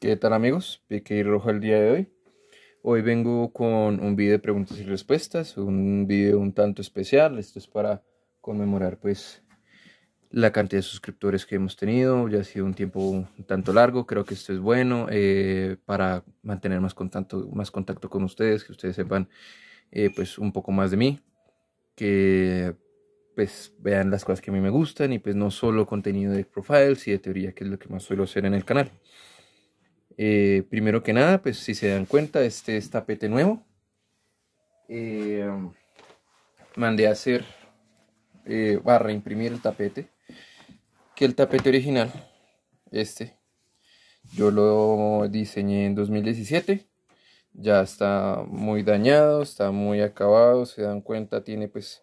¿Qué tal amigos? y Rojo el día de hoy. Hoy vengo con un video de preguntas y respuestas, un video un tanto especial. Esto es para conmemorar pues la cantidad de suscriptores que hemos tenido. Ya ha sido un tiempo un tanto largo, creo que esto es bueno eh, para mantener más contacto, más contacto con ustedes, que ustedes sepan eh, pues un poco más de mí, que pues vean las cosas que a mí me gustan y pues no solo contenido de profiles y de teoría, que es lo que más suelo hacer en el canal. Eh, primero que nada, pues si se dan cuenta, este es tapete nuevo. Eh, mandé a hacer, eh, a imprimir el tapete, que el tapete original, este, yo lo diseñé en 2017. Ya está muy dañado, está muy acabado, se dan cuenta, tiene pues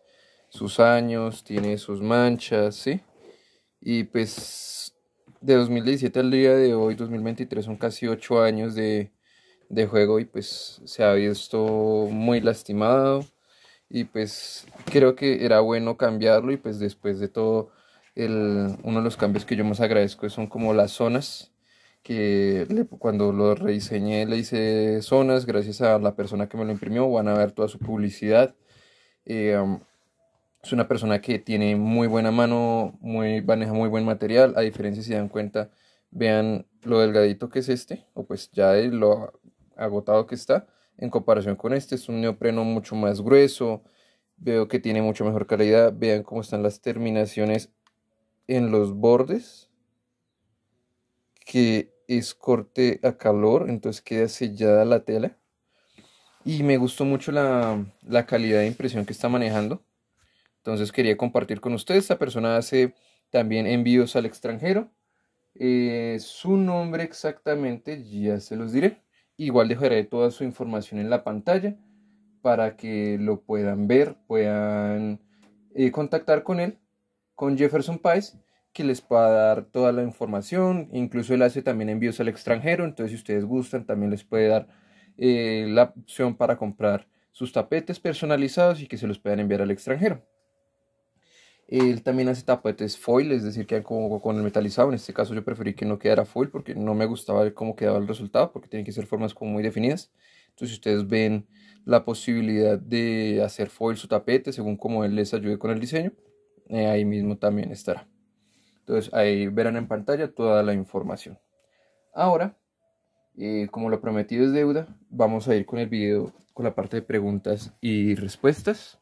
sus años, tiene sus manchas, ¿sí? Y pues de 2017 al día de hoy, 2023, son casi 8 años de, juego y pues se ha visto muy lastimado y pues creo que era bueno cambiarlo y pues después de todo uno de los cambios que yo más agradezco son como las zonas que cuando lo rediseñé le hice zonas gracias a la persona que me lo imprimió van a ver toda su publicidad eh, es una persona que tiene muy buena mano, muy, maneja muy buen material. A diferencia, si dan cuenta, vean lo delgadito que es este, o pues ya lo agotado que está, en comparación con este, es un neopreno mucho más grueso, veo que tiene mucho mejor calidad, vean cómo están las terminaciones en los bordes, que es corte a calor, entonces queda sellada la tela, y me gustó mucho la calidad de impresión que está manejando, entonces quería compartir con ustedes, esta persona hace también envíos al extranjero. Eh, su nombre exactamente ya se los diré. Igual dejaré toda su información en la pantalla para que lo puedan ver, puedan eh, contactar con él, con Jefferson Pais, que les pueda dar toda la información. Incluso él hace también envíos al extranjero, entonces si ustedes gustan también les puede dar eh, la opción para comprar sus tapetes personalizados y que se los puedan enviar al extranjero. Él también hace tapetes foil, es decir, quedan como con el metalizado. En este caso yo preferí que no quedara foil porque no me gustaba cómo quedaba el resultado, porque tienen que ser formas como muy definidas. Entonces, si ustedes ven la posibilidad de hacer foil su tapete según como él les ayude con el diseño, eh, ahí mismo también estará. Entonces, ahí verán en pantalla toda la información. Ahora, eh, como lo prometido es deuda, vamos a ir con el video, con la parte de preguntas y respuestas.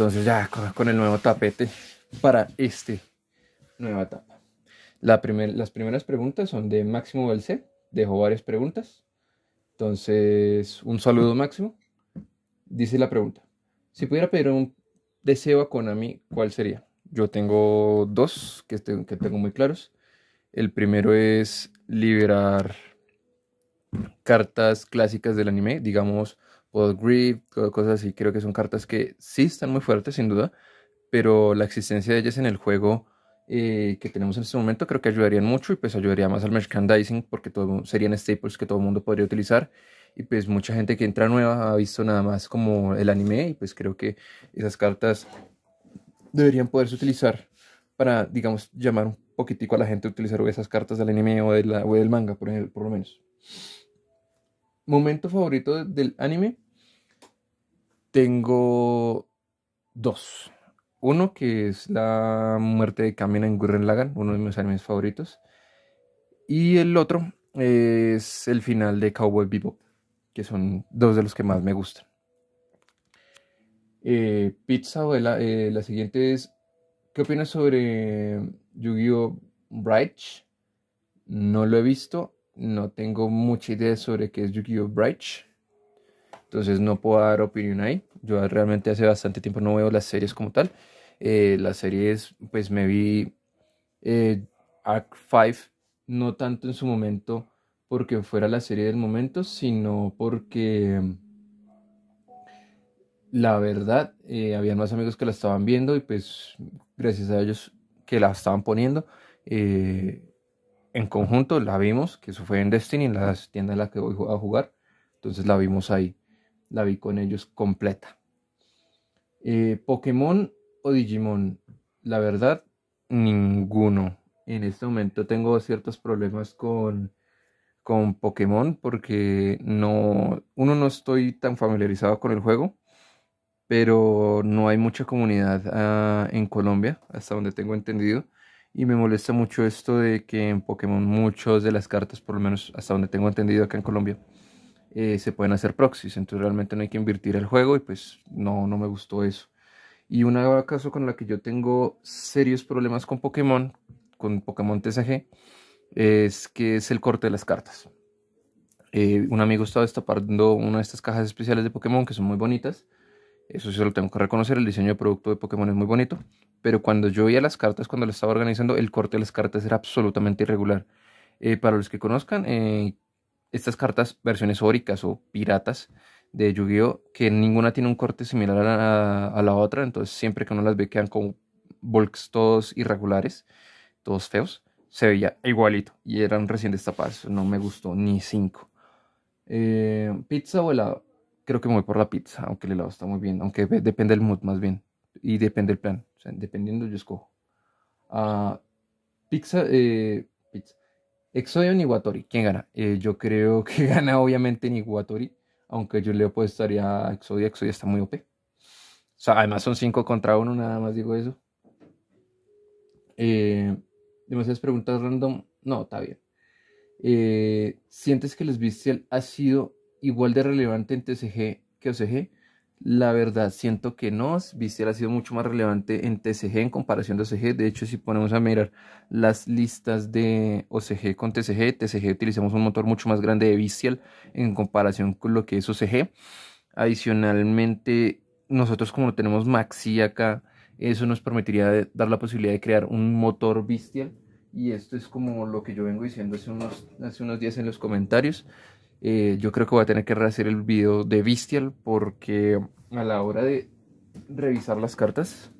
Entonces ya con el nuevo tapete para este nueva etapa. las primeras preguntas son de Máximo Belcé. Dejó varias preguntas. Entonces, un saludo Máximo. Dice la pregunta. Si pudiera pedir un deseo a Konami, ¿cuál sería? Yo tengo dos que tengo muy claros. El primero es liberar cartas clásicas del anime, digamos Todas cosas así, creo que son cartas que sí están muy fuertes, sin duda, pero la existencia de ellas en el juego eh, que tenemos en este momento creo que ayudarían mucho y pues ayudaría más al merchandising porque todo, serían staples que todo el mundo podría utilizar y pues mucha gente que entra nueva ha visto nada más como el anime y pues creo que esas cartas deberían poderse utilizar para, digamos, llamar un poquitico a la gente a utilizar esas cartas del anime o, de la, del manga, por, por lo menos. Momento favorito del anime, tengo dos. Uno que es la muerte de Kamina en Gurren uno de mis animes favoritos. Y el otro es el final de Cowboy Bebop, que son dos de los que más me gustan. Eh, pizza o la, eh, la siguiente es, ¿qué opinas sobre Yu-Gi-Oh! Bright? No lo he visto, no tengo mucha idea sobre qué es Yu-Gi-Oh! Bright. Entonces no puedo dar opinión ahí. Yo realmente hace bastante tiempo no veo las series como tal. Eh, las series, pues me vi eh, Arc 5, no tanto en su momento porque fuera la serie del momento, sino porque mm, la verdad, eh, había más amigos que la estaban viendo y pues gracias a ellos que la estaban poniendo, en conjunto la vimos, que eso fue en Destiny, en la tienda en la que voy a jugar, entonces la vimos ahí la vi con ellos completa. Eh, Pokémon o Digimon, la verdad, ninguno. En este momento tengo ciertos problemas con, con Pokémon porque no, uno no estoy tan familiarizado con el juego, pero no hay mucha comunidad ah, en Colombia, hasta donde tengo entendido. Y me molesta mucho esto de que en Pokémon muchos de las cartas, por lo menos hasta donde tengo entendido acá en Colombia, eh, se pueden hacer proxies, entonces realmente no hay que invertir el juego y pues no, no me gustó eso. Y un caso con el que yo tengo serios problemas con Pokémon, con Pokémon TSG es que es el corte de las cartas. Eh, un amigo estaba destapando una de estas cajas especiales de Pokémon que son muy bonitas. Eso sí lo tengo que reconocer, el diseño de producto de Pokémon es muy bonito. Pero cuando yo veía las cartas, cuando las estaba organizando, el corte de las cartas era absolutamente irregular. Eh, para los que conozcan, eh, estas cartas, versiones óricas o piratas de Yu-Gi-Oh! que ninguna tiene un corte similar a la, otra, entonces siempre que uno las ve quedan con bulks todos irregulares, todos feos, se veía igualito y eran recién destapadas, no me gustó ni cinco. Eh, pizza o helado, creo que me voy por la pizza, aunque el helado está muy bien, aunque depende del mood más bien y depende del plan, dependiendo yo escojo. Ah, pizza, eh, pizza. Exodia o Niwatori, ¿quién gana? Eh, yo creo que gana obviamente Niwatori, aunque yo le apostaría a Exodia, Exodia está muy OP. O sea, además son 5 contra 1, nada más digo eso. Eh, demasiadas preguntas random, no, está bien. Eh, ¿Sientes que el Esbistiel ha sido igual de relevante en TCG que OCG? La verdad, siento que no. Bistial ha sido mucho más relevante en TCG en comparación de OCG. De hecho, si ponemos a mirar las listas de OCG con TCG, TCG utilizamos un motor mucho más grande de Vistel en comparación con lo que es OCG. Adicionalmente, nosotros como tenemos Maxi acá, eso nos permitiría dar la posibilidad de crear un motor Vistel. Y esto es como lo que yo vengo diciendo hace unos, hace unos días en los comentarios. Eh, yo creo que voy a tener que rehacer el video de Bestial porque a la hora de revisar las cartas,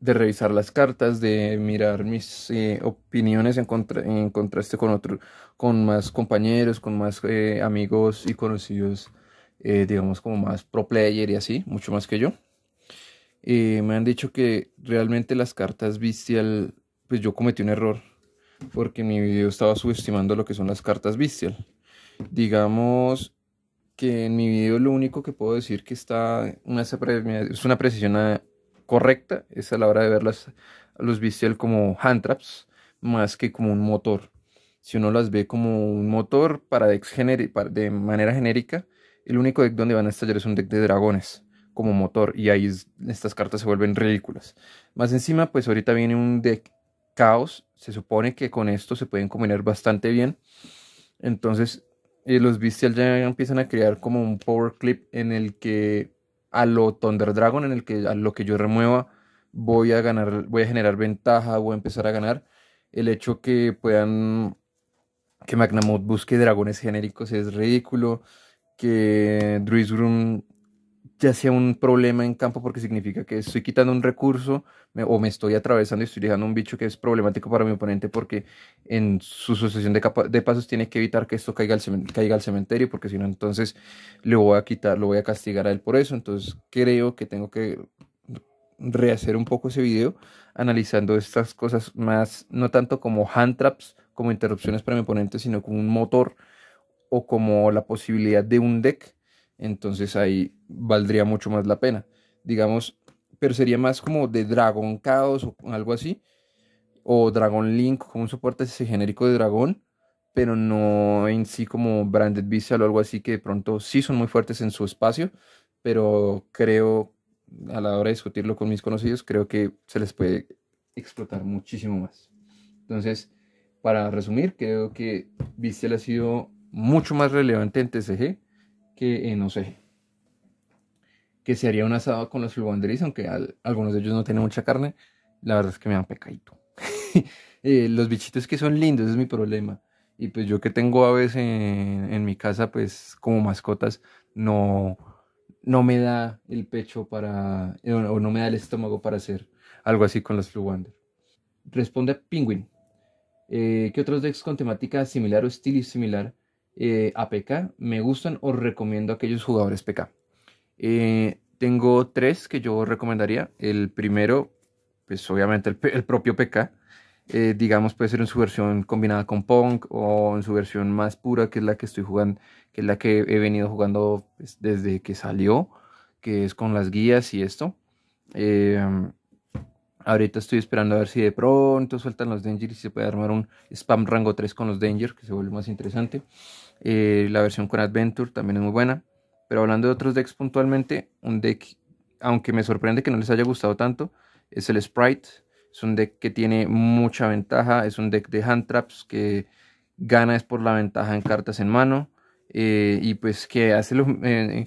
de revisar las cartas, de mirar mis eh, opiniones en, contraste con otro, con más compañeros, con más eh, amigos y conocidos, digamos como más pro player y así, mucho más que yo. me han dicho que realmente las cartas Bestial pues yo cometí un error porque mi video estaba subestimando lo que son las cartas Bestial Digamos que en mi video lo único que puedo decir que está una, es una precisión eh, correcta es a la hora de ver los bisel como hand traps más que como un motor. Si uno las ve como un motor para, de manera genérica, el único deck donde van a estallar es un deck de dragones como motor y ahí estas cartas se vuelven ridículas. Más encima, pues ahorita viene un deck caos, se supone que con esto se pueden combinar bastante bien. Entonces, los Bestial ya empiezan a crear como un power clip en el que a lo Thunder Dragon, en el que a lo que yo remueva, voy a ganar, voy a generar ventaja, voy a empezar a ganar. El hecho que puedan que Magnamod busque dragones genéricos es ridículo. Que Druid's ya sea un problema en campo porque significa que estoy quitando un recurso o me estoy atravesando y estoy dejando un bicho que es problemático para mi oponente porque en su sucesión de, pasos tiene que evitar que esto caiga al, cementerio porque si no entonces lo voy a quitar, lo voy a castigar a él por eso. Entonces creo que tengo que rehacer un poco ese video analizando estas cosas más, no tanto como hand traps, como interrupciones para mi oponente, sino como un motor o como la posibilidad de un deck entonces ahí valdría mucho más la pena. Digamos, pero sería más como de Dragon Chaos o algo así. O Dragon Link, como un soporte ese genérico de dragón Pero no en sí como Branded Visual o algo así, que de pronto sí son muy fuertes en su espacio. Pero creo, a la hora de discutirlo con mis conocidos, creo que se les puede explotar muchísimo más. Entonces, para resumir, creo que Visual ha sido mucho más relevante en TCG que, eh, no sé, que se haría un asado con los flubanderis, aunque algunos de ellos no tienen mucha carne, la verdad es que me dan pecadito. Eh, los bichitos que son lindos, ese es mi problema. Y pues yo que tengo aves en, mi casa, pues como mascotas, no, no me da el pecho para, eh, o no me da el estómago para hacer algo así con los Fluwander. Responde Penguin. ¿Qué otros decks con temática similar o estilo similar eh, a PK, me gustan o recomiendo aquellos jugadores PK. Eh, tengo tres que yo recomendaría. El primero, pues obviamente el, propio PK. Eh, digamos, puede ser en su versión combinada con Punk o en su versión más pura, que es la que estoy jugando, que es la que he venido jugando pues, desde que salió, que es con las guías y esto. ahorita estoy esperando a ver si de pronto sueltan los Danger y se puede armar un spam rango 3 con los Danger, que se vuelve más interesante. Eh, la versión con Adventure también es muy buena. Pero hablando de otros decks puntualmente, un deck, aunque me sorprende que no les haya gustado tanto, es el Sprite. Es un deck que tiene mucha ventaja. Es un deck de hand traps que gana es por la ventaja en cartas en mano. Eh, y pues que hace lo, en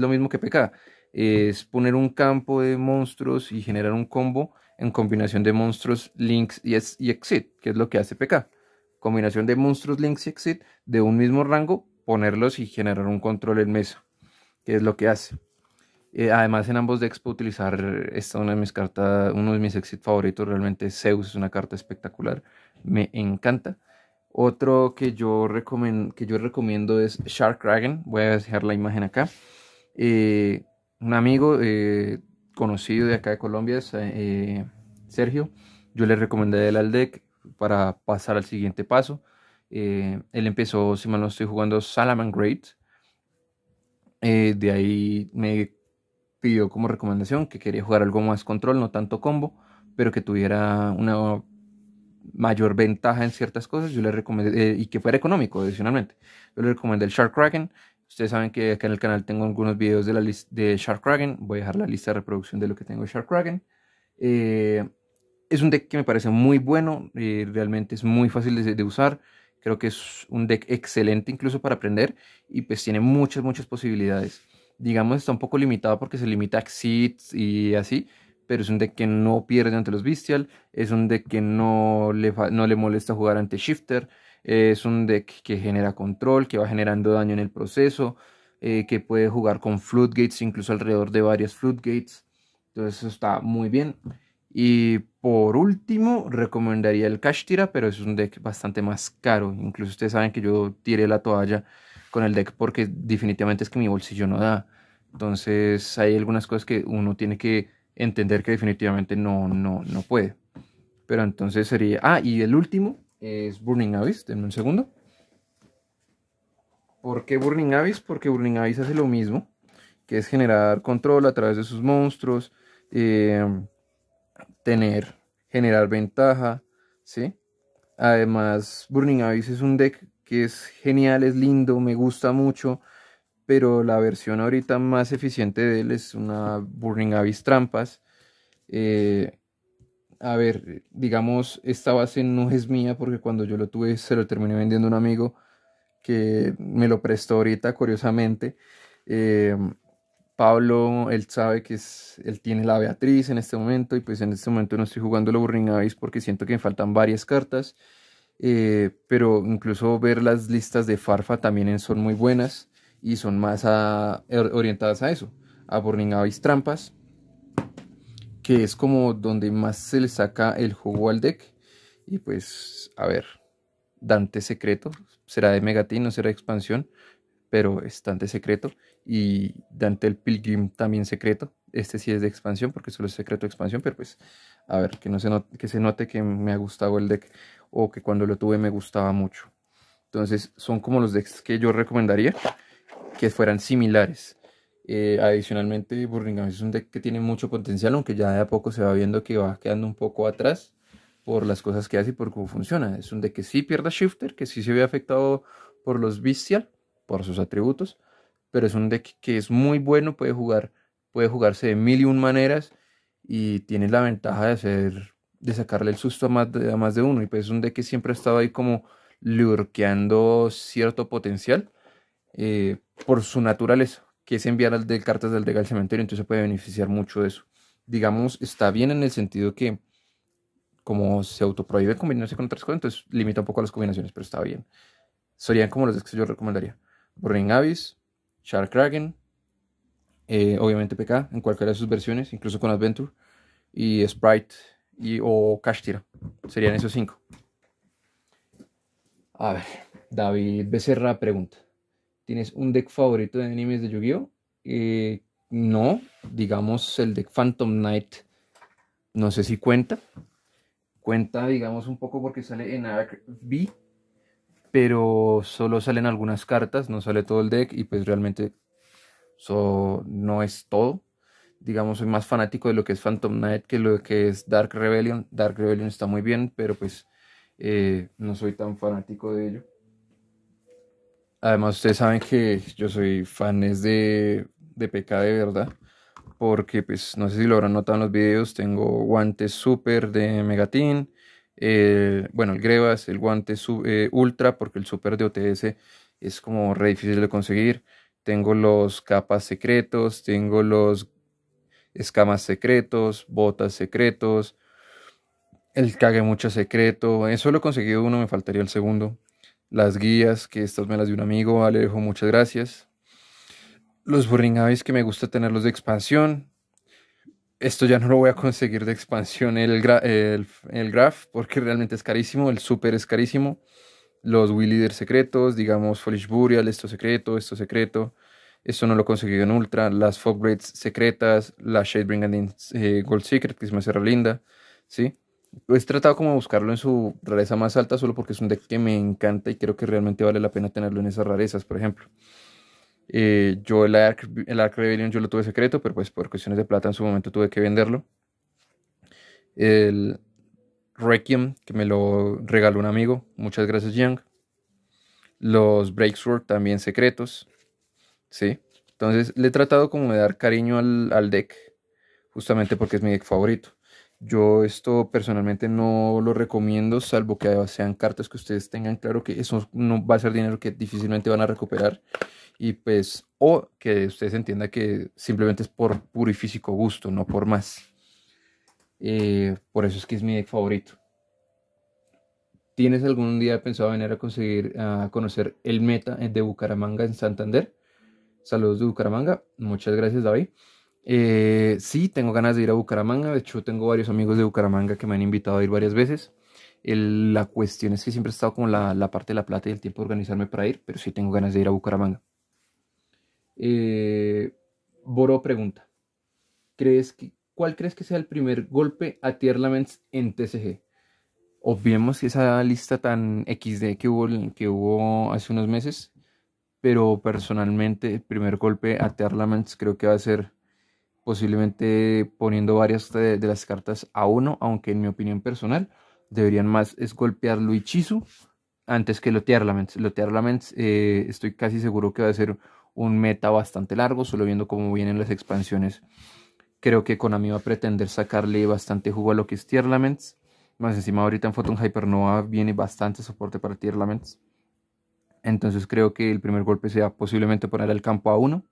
lo mismo que PK. es poner un campo de monstruos y generar un combo en combinación de monstruos, links y, y exit, que es lo que hace PK combinación de monstruos Links y Exit de un mismo rango, ponerlos y generar un control en mesa, que es lo que hace. Eh, además, en ambos decks puedo utilizar esta una de mis cartas, uno de mis exit favoritos realmente Zeus, es una carta espectacular, me encanta. Otro que yo, que yo recomiendo es Shark Dragon, voy a dejar la imagen acá. Eh, un amigo eh, conocido de acá de Colombia, es Sergio, yo le recomendé el Aldec para pasar al siguiente paso. Eh, él empezó, si mal no estoy jugando, Salaman Great. Eh, de ahí me pidió como recomendación que quería jugar algo más control, no tanto combo, pero que tuviera una mayor ventaja en ciertas cosas. Yo le recomendé, eh, y que fuera económico adicionalmente. Yo le recomendé el Shark Kraken. Ustedes saben que acá en el canal tengo algunos videos de, la de Shark Kraken. Voy a dejar la lista de reproducción de lo que tengo de Shark Kraken es un deck que me parece muy bueno, y eh, realmente es muy fácil de, usar, creo que es un deck excelente incluso para aprender y pues tiene muchas, muchas posibilidades. Digamos, está un poco limitado porque se limita a Exits y así, pero es un deck que no pierde ante los Bestial, es un deck que no le, no le molesta jugar ante Shifter, es un deck que genera control, que va generando daño en el proceso, eh, que puede jugar con Floodgates, incluso alrededor de varias Floodgates, entonces eso está muy bien. Y por último, recomendaría el Tira, pero es un deck bastante más caro. Incluso ustedes saben que yo tiré la toalla con el deck porque definitivamente es que mi bolsillo no da. Entonces hay algunas cosas que uno tiene que entender que definitivamente no, no, no puede. Pero entonces sería... Ah, y el último es Burning Abyss. Denme un segundo. ¿Por qué Burning Abyss? Porque Burning Abyss hace lo mismo, que es generar control a través de sus monstruos. Eh, tener, generar ventaja, ¿sí? Además, Burning Abyss es un deck que es genial, es lindo, me gusta mucho, pero la versión ahorita más eficiente de él es una Burning Abyss Trampas. Eh, a ver, digamos, esta base no es mía porque cuando yo lo tuve se lo terminé vendiendo a un amigo que me lo prestó ahorita, curiosamente. Eh, Pablo, él sabe que es, él tiene la Beatriz en este momento y pues en este momento no estoy jugando los avis porque siento que me faltan varias cartas. Eh, pero incluso ver las listas de Farfa también son muy buenas y son más er, orientadas a eso, a avis trampas, que es como donde más se le saca el juego al deck. Y pues, a ver, Dante Secreto, será de Megatin, no será de expansión, pero es Dante secreto y Dante el Pilgrim también secreto. Este sí es de expansión porque solo es secreto de expansión, pero pues a ver, que, no se note, que se note que me ha gustado el deck o que cuando lo tuve me gustaba mucho. Entonces son como los decks que yo recomendaría que fueran similares. Eh, adicionalmente, Burringham. es un deck que tiene mucho potencial, aunque ya de a poco se va viendo que va quedando un poco atrás por las cosas que hace y por cómo funciona. Es un deck que sí pierde Shifter, que sí se ve afectado por los Bestial, por sus atributos, pero es un deck que es muy bueno, puede jugar, puede jugarse de mil y un maneras y tiene la ventaja de hacer, de sacarle el susto a más de, a más de uno. Y pues es un deck que siempre ha estado ahí como lurqueando cierto potencial eh, por su naturaleza, que es enviar al de cartas del deck al cementerio, entonces puede beneficiar mucho de eso. Digamos, está bien en el sentido que como se autoprohíbe combinarse con otras cosas, entonces limita un poco las combinaciones, pero está bien. Serían como los decks que yo recomendaría. Burning Abyss, Shark Kraken, eh, obviamente PK en cualquiera de sus versiones, incluso con Adventure, y Sprite y, o Tira. Serían esos cinco. A ver, David Becerra pregunta: ¿Tienes un deck favorito de animes de Yu-Gi-Oh? Eh, no, digamos el deck Phantom Knight, no sé si cuenta. Cuenta, digamos, un poco porque sale en Arc B, pero solo salen algunas cartas, no sale todo el deck y pues realmente no es todo. Digamos, soy más fanático de lo que es Phantom Knight que lo que es Dark Rebellion. Dark Rebellion está muy bien, pero pues eh, no soy tan fanático de ello. Además, ustedes saben que yo soy fan de, de PK de verdad, porque pues no sé si lo habrán notado en los videos, tengo guantes super de Megatin bueno, el Grevas, el guante eh, Ultra, porque el Super de OTS es como re difícil de conseguir. Tengo los capas secretos, tengo los escamas secretos, botas secretos, el cague mucho secreto. eso eh, lo he conseguido uno, me faltaría el segundo. Las guías, que estas me las dio un amigo, dejo muchas gracias. Los burringavis que me gusta tenerlos de expansión esto ya no lo voy a conseguir de expansión el, el, el, graph porque realmente es carísimo, el super es carísimo. Los Wii Leader secretos, digamos Foolish Burial, esto secreto, esto secreto. Esto no lo he conseguido en Ultra. Las Fog secretas, la Shadebringer eh, Gold Secret, que es más linda. ¿sí? He tratado como buscarlo en su rareza más alta solo porque es un deck que me encanta y creo que realmente vale la pena tenerlo en esas rarezas, por ejemplo. Eh, yo el Ark, Rebellion yo lo tuve secreto, pero pues por cuestiones de plata en su momento tuve que venderlo. El Requiem, que me lo regaló un amigo, muchas gracias Young. Los Breaksword también secretos, ¿sí? Entonces le he tratado como de dar cariño al, al deck, justamente porque es mi deck favorito. Yo esto personalmente no lo recomiendo, salvo que sean cartas que ustedes tengan claro que eso no va a ser dinero que difícilmente van a recuperar y pues o que ustedes entiendan que simplemente es por puro y físico gusto, no por más. Eh, por eso es que es mi deck favorito. ¿Tienes algún día pensado venir a conseguir a conocer el meta de Bucaramanga en Santander? Saludos de Bucaramanga. Muchas gracias, David. Eh, sí, tengo ganas de ir a Bucaramanga. De hecho, tengo varios amigos de Bucaramanga que me han invitado a ir varias veces. la cuestión es que siempre he estado con la, parte de la plata y el tiempo de organizarme para ir, pero sí tengo ganas de ir a Bucaramanga. Eh, pregunta: ¿crees que, ¿Cuál crees que sea el primer golpe a Tierlaments en TCG? Obviemos esa lista tan XD que hubo, que hubo hace unos meses, pero personalmente el primer golpe a Tierlaments creo que va a ser posiblemente poniendo varias de, las cartas a uno, aunque en mi opinión personal deberían más es golpear Luichisu antes que lotear Laments. Lotear Laments eh, estoy casi seguro que va a ser un meta bastante largo, solo viendo cómo vienen las expansiones. Creo que Konami va a pretender sacarle bastante jugo a lo que es Tier Laments. Más encima ahorita en Photon Hypernova viene bastante soporte para Tier Entonces creo que el primer golpe sea posiblemente poner el campo a uno.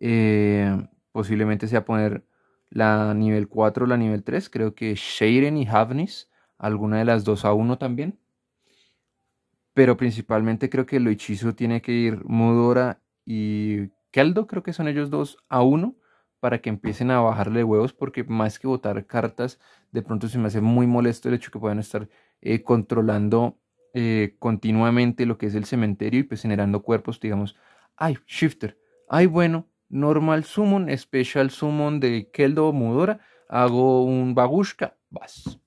Eh, posiblemente sea poner la nivel 4 o la nivel 3. Creo que Shiren y Havnis, alguna de las 2 a 1 también. Pero principalmente creo que lo hechizo tiene que ir Mudora y Keldo, creo que son ellos dos a 1 para que empiecen a bajarle huevos, porque más que botar cartas, de pronto se me hace muy molesto el hecho que puedan estar eh, controlando eh, continuamente lo que es el cementerio y pues generando cuerpos, digamos, ay, shifter, ay, bueno, normal summon, special summon de Keldo Mudora, hago un babushka, vas.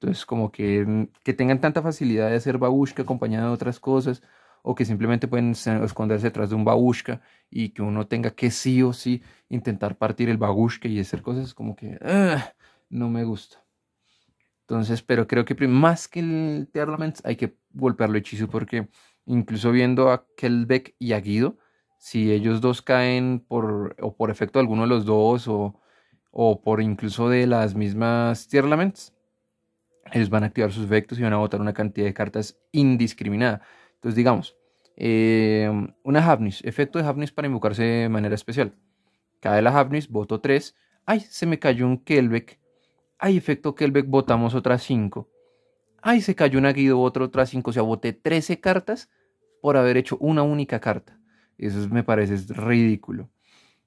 Entonces, como que, mm, que tengan tanta facilidad de hacer babushka acompañada de otras cosas, o que simplemente pueden esconderse detrás de un babushka y que uno tenga que sí o sí intentar partir el babushka y hacer cosas como que no me gusta. Entonces, pero creo que más que el Tearlaments hay que golpearlo hechizo porque incluso viendo a Kelbeck y a Guido, si ellos dos caen por, o por efecto de alguno de los dos o, por incluso de las mismas tier ellos van a activar sus efectos y van a votar una cantidad de cartas indiscriminada. Entonces, digamos, em, una Havnish, efecto de Havnish para invocarse de manera especial. Cae la Havnish, voto 3. Ay, se me cayó un Kelbeck. Ay, efecto Kelbeck, votamos otras 5. Ay, se cayó un Aguido, otro, otras 5. O sea, voté 13 cartas por haber hecho una única carta. Eso me parece ridículo.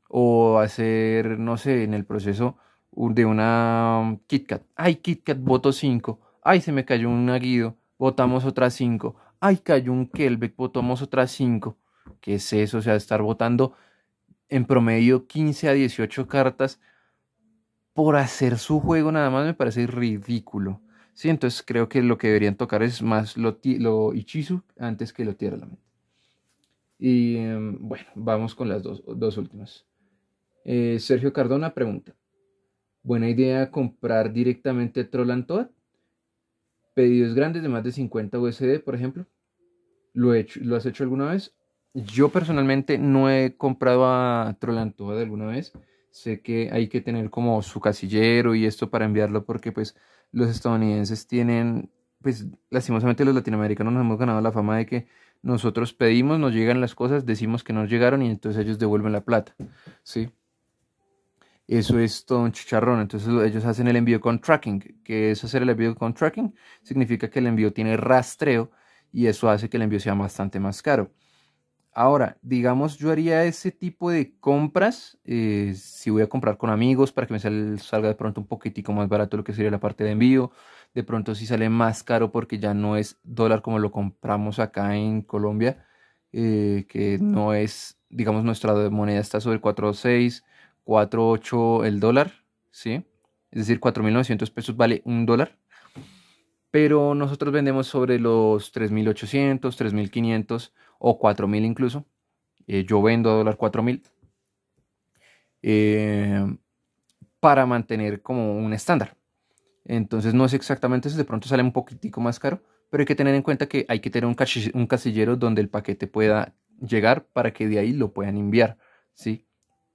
O hacer, no sé, en el proceso de una KitKat. Ay, KitKat, voto 5. Ay, se me cayó un aguido. Votamos otras 5. Ay, cayó un Kelbeck. Votamos otras 5. ¿Qué es eso? O sea, estar votando en promedio 15 a 18 cartas por hacer su juego nada más me parece ridículo. Sí, entonces creo que lo que deberían tocar es más lo, lo Ichizu antes que lo Tierra y em, bueno, vamos con las dos, dos últimas. Eh, Sergio Cardona pregunta, ¿buena idea comprar directamente Troll Pedidos grandes de más de 50 USD, por ejemplo. ¿Lo, ¿Lo has hecho alguna vez? Yo personalmente no he comprado a Troll alguna vez. Sé que hay que tener como su casillero y esto para enviarlo porque pues los estadounidenses tienen, pues lastimosamente los latinoamericanos nos hemos ganado la fama de que nosotros pedimos, nos llegan las cosas, decimos que nos llegaron y entonces ellos devuelven la plata, ¿sí? Eso es todo un chicharrón. Entonces ellos hacen el envío con tracking, que es hacer el envío con tracking, significa que el envío tiene rastreo y eso hace que el envío sea bastante más caro. Ahora, digamos, yo haría ese tipo de compras eh, si voy a comprar con amigos para que me salga de pronto un poquitico más barato lo que sería la parte de envío. De pronto si sí sale más caro porque ya no es dólar como lo compramos acá en Colombia, eh, que no es, digamos, nuestra moneda está sobre 4.6, 4.8 el dólar, ¿sí? Es decir, 4.900 pesos vale un dólar. Pero nosotros vendemos sobre los 3.800, 3.500 o 4.000 incluso. Eh, yo vendo a dólar 4.000 eh, para mantener como un estándar. Entonces no es exactamente eso, de pronto sale un poquitico más caro, pero hay que tener en cuenta que hay que tener un, casillero donde el paquete pueda llegar para que de ahí lo puedan enviar. ¿sí?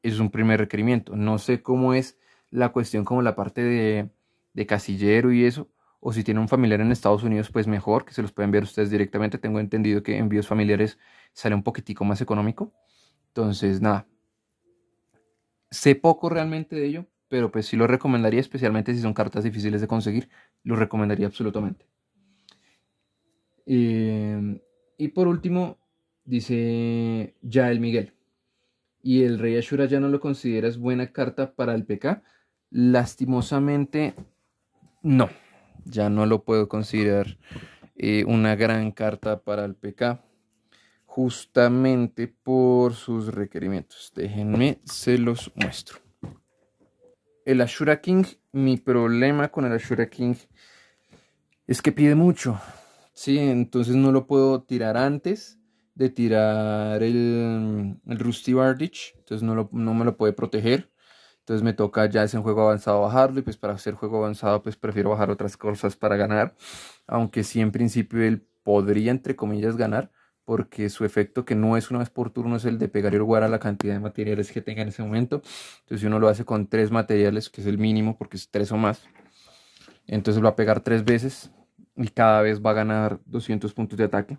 es un primer requerimiento. No sé cómo es la cuestión como la parte de, de casillero y eso, o si tiene un familiar en Estados Unidos, pues mejor, que se los pueden enviar ustedes directamente. Tengo entendido que envíos familiares sale un poquitico más económico. Entonces, nada. Sé poco realmente de ello, pero pues sí lo recomendaría, especialmente si son cartas difíciles de conseguir, lo recomendaría absolutamente. Em, y por último, dice Yael Miguel. Y el Rey Ashura ya no lo consideras buena carta para el PK. Lastimosamente, no ya no lo puedo considerar eh, una gran carta para el PK justamente por sus requerimientos. Déjenme, se los muestro. El Ashura King, mi problema con el Ashura King es que pide mucho. Sí, entonces no lo puedo tirar antes de tirar el, Rusty Bardich. Entonces no me lo puede proteger. Entonces me toca ya ese juego avanzado bajarlo y pues para hacer juego avanzado pues prefiero bajar otras cosas para ganar. Aunque sí en principio él podría entre comillas ganar porque su efecto que no es una vez por turno es el de pegar y jugar a la cantidad de materiales que tenga en ese momento. Entonces si uno lo hace con tres materiales, que es el mínimo porque es tres o más, entonces lo va a pegar tres veces y cada vez va a ganar 200 puntos de ataque.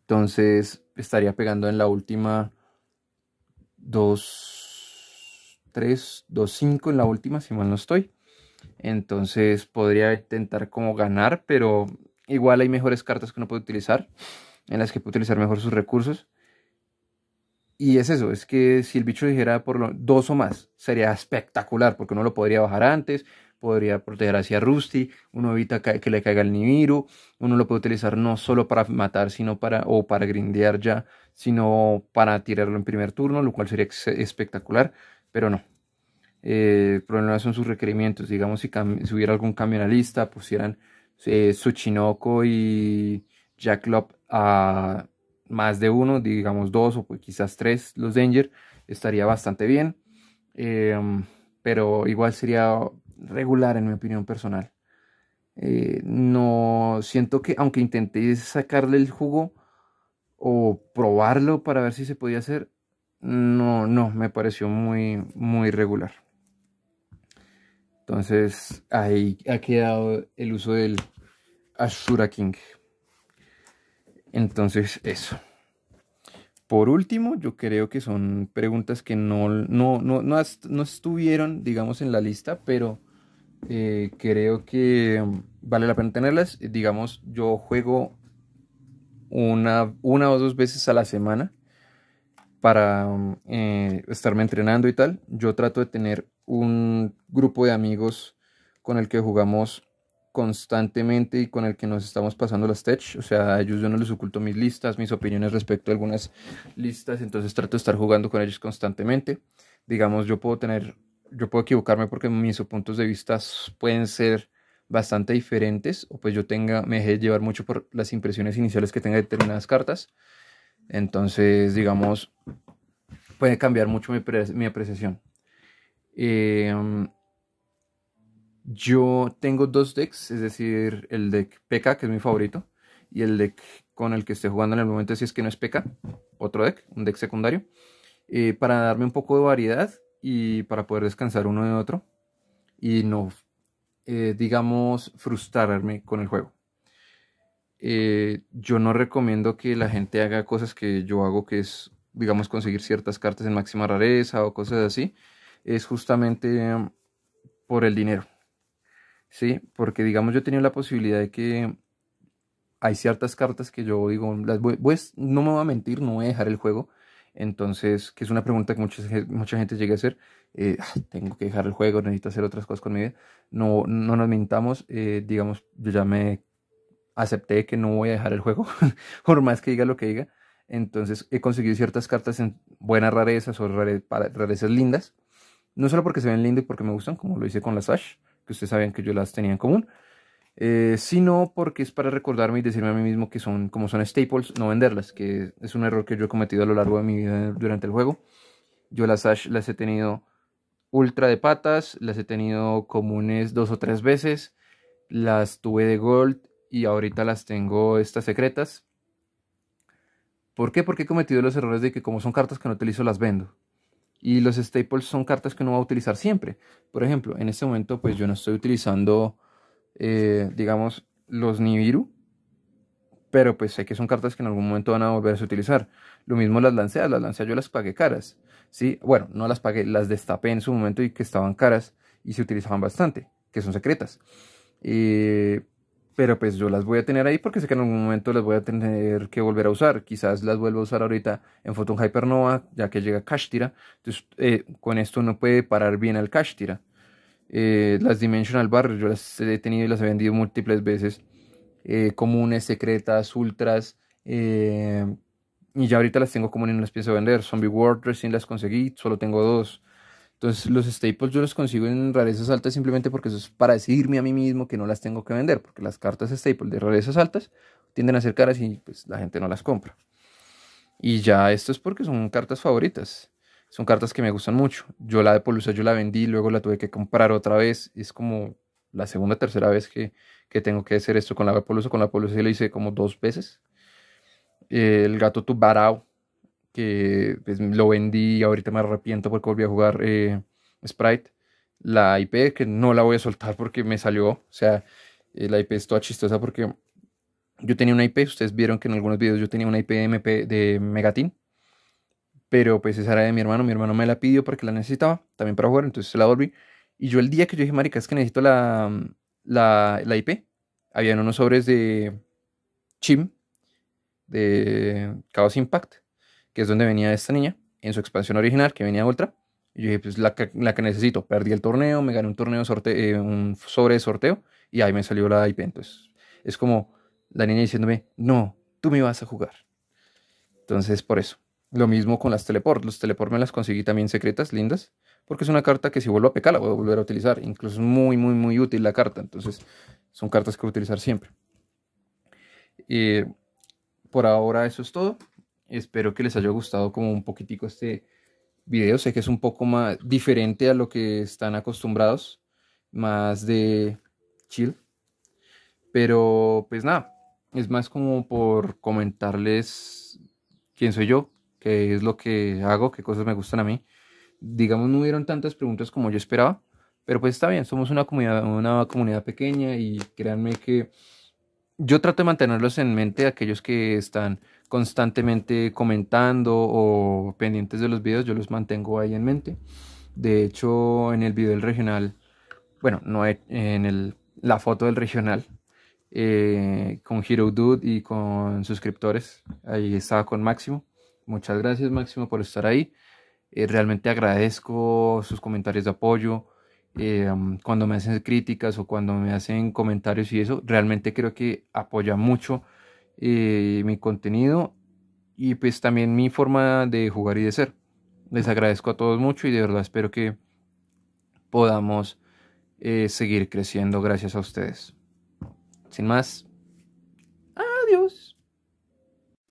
Entonces estaría pegando en la última dos 3-2-5 en la última, si mal no estoy. Entonces podría intentar como ganar, pero igual hay mejores cartas que uno puede utilizar, en las que puede utilizar mejor sus recursos. Y es eso, es que si el bicho dijera por dos o más, sería espectacular, porque uno lo podría bajar antes, podría proteger hacia Rusty, uno evita que le caiga el Nibiru, uno lo puede utilizar no solo para matar, sino para, o para grindear ya, sino para tirarlo en primer turno, lo cual sería espectacular pero no. Eh, el problema son sus requerimientos. Digamos, si, si hubiera algún cambio en la lista, pusieran eh, Suchinoco y Jack Lop a más de uno, digamos dos o pues quizás tres, los Danger, estaría bastante bien. Em, pero igual sería regular en mi opinión personal. Eh, no siento que, aunque intenté sacarle el jugo o probarlo para ver si se podía hacer, no, no, me pareció muy, muy regular. Entonces, ahí ha quedado el uso del Ashura King. Entonces, eso. Por último, yo creo que son preguntas que no, no, estuvieron, digamos, en la lista, pero eh, creo que vale la pena tenerlas. Digamos, yo juego una, una o dos veces a la semana para mm, eh, estarme entrenando y tal. Yo trato de tener un grupo de amigos con el que jugamos constantemente y con el que nos estamos pasando las tech. O sea, a ellos yo no les oculto mis listas, mis opiniones respecto a algunas listas, entonces trato de estar jugando con ellos constantemente. Digamos, yo puedo tener, yo puedo equivocarme porque mis puntos de vista pueden ser bastante diferentes o pues yo tenga, me deje llevar mucho por las impresiones iniciales que tenga de determinadas cartas. Entonces, digamos, puede cambiar mucho mi, apreciación. Em, yo tengo dos decks, es decir, el deck PK, que es mi favorito, y el deck con el que estoy jugando en el momento, si es que no es PK, otro deck, un deck secundario, eh, para darme un poco de variedad y para poder descansar uno de otro y no, eh, digamos, frustrarme con el juego. Eh, yo no recomiendo que la gente haga cosas que yo hago, que es, digamos, conseguir ciertas cartas en máxima rareza o cosas así, es justamente mm, por el dinero. ¿Sí? Porque, digamos, yo he tenido la posibilidad de que hay ciertas cartas que yo digo, las pues, no me voy a mentir, no voy a dejar el juego. Entonces, que es una pregunta que mucha, mucha gente llega a hacer, eh, tengo que dejar el juego, necesito hacer otras cosas con mi vida. No, no nos mintamos, eh, digamos, yo ya me acepté que no voy a dejar el juego, por más que diga lo que diga. Entonces he conseguido ciertas cartas en buenas rarezas o rarezas lindas. No solo porque se ven lindas y porque me gustan, como lo hice con las Ash, que ustedes sabían que yo las tenía en común, eh, sino porque es para recordarme y decirme a mí mismo que son, como son staples, no venderlas, que es un error que yo he cometido a lo largo de mi vida durante el juego. Yo las Ash las he tenido ultra de patas, las he tenido comunes dos o tres veces, las tuve de gold y ahorita las tengo estas secretas. ¿Por qué? Porque he cometido los errores de que como son cartas que no utilizo, las vendo. Y los staples son cartas que no voy a utilizar siempre. Por ejemplo, en este momento pues yo no estoy utilizando, eh, digamos, los Nibiru. Pero pues sé que son cartas que en algún momento van a volverse a utilizar. Lo mismo las lanceas, las lanceas yo las pagué caras. ¿sí? Bueno, no las pagué, las destapé en su momento y que estaban caras y se utilizaban bastante, que son secretas. Eh, pero pues yo las voy a tener ahí porque sé que en algún momento las voy a tener que volver a usar. Quizás las vuelva a usar ahorita en Photon Hypernova, ya que llega castira Entonces, eh, con esto no puede parar bien al castira Eh, las Dimensional Bar, yo las he tenido y las he vendido múltiples veces. Eh, comunes, secretas, ultras. Eh, y ya ahorita las tengo como y no las pienso vender. Zombie World recién las conseguí, solo tengo dos. Entonces los staples yo los consigo en rarezas altas simplemente porque eso es para decidirme a mí mismo que no las tengo que vender, porque las cartas staples de rarezas altas tienden a ser caras y pues la gente no las compra. Y ya esto es porque son cartas favoritas. Son cartas que me gustan mucho. Yo la de Polusa yo la vendí, luego la tuve que comprar otra vez. Es como la segunda, tercera vez que, tengo que hacer esto con la de Polusa. Con la Polusa yo la hice como dos veces. El gato tubarao que pues, lo vendí y ahorita me arrepiento porque volví a jugar eh, Sprite. La IP que no la voy a soltar porque me salió. O sea, eh, la IP es toda chistosa porque yo tenía una IP. Ustedes vieron que en algunos videos yo tenía una IP de, MP, de Megatin. Pero pues esa era de mi hermano. Mi hermano me la pidió porque la necesitaba también para jugar. Entonces se la volví. Y yo el día que yo dije, marica, es que necesito la, la, la IP. Habían unos sobres de Chim, de Chaos Impact que es donde venía esta niña, en su expansión original, que venía Ultra. Y yo dije, pues la que, la que necesito. Perdí el torneo, me gané un torneo eh, un sobre de sorteo y ahí me salió la IP. Entonces, es como la niña diciéndome, no, tú me vas a jugar. Entonces, por eso. Lo mismo con las teleport. Los teleport me las conseguí también secretas, lindas, porque es una carta que si vuelvo a pecar la voy a volver a utilizar. Incluso es muy, muy, muy útil la carta. Entonces, son cartas que voy a utilizar siempre. Y eh, por ahora eso es todo. Espero que les haya gustado como un poquitico este video. Sé que es un poco más diferente a lo que están acostumbrados. Más de chill. Pero pues nada, es más como por comentarles quién soy yo, qué es lo que hago, qué cosas me gustan a mí. Digamos, no hubieron tantas preguntas como yo esperaba, pero pues está bien, somos una comunidad, una comunidad pequeña y créanme que yo trato de mantenerlos en mente aquellos que están constantemente comentando o pendientes de los videos, yo los mantengo ahí en mente. De hecho, en el video del regional, bueno, no en el, la foto del regional, eh, con Hero Dude y con suscriptores, ahí estaba con Máximo. Muchas gracias Máximo por estar ahí. Eh, realmente agradezco sus comentarios de apoyo. Eh, um, cuando me hacen críticas o cuando me hacen comentarios y eso, realmente creo que apoya mucho eh, mi contenido y pues también mi forma de jugar y de ser. Les agradezco a todos mucho y de verdad espero que podamos eh, seguir creciendo gracias a ustedes. Sin más, adiós.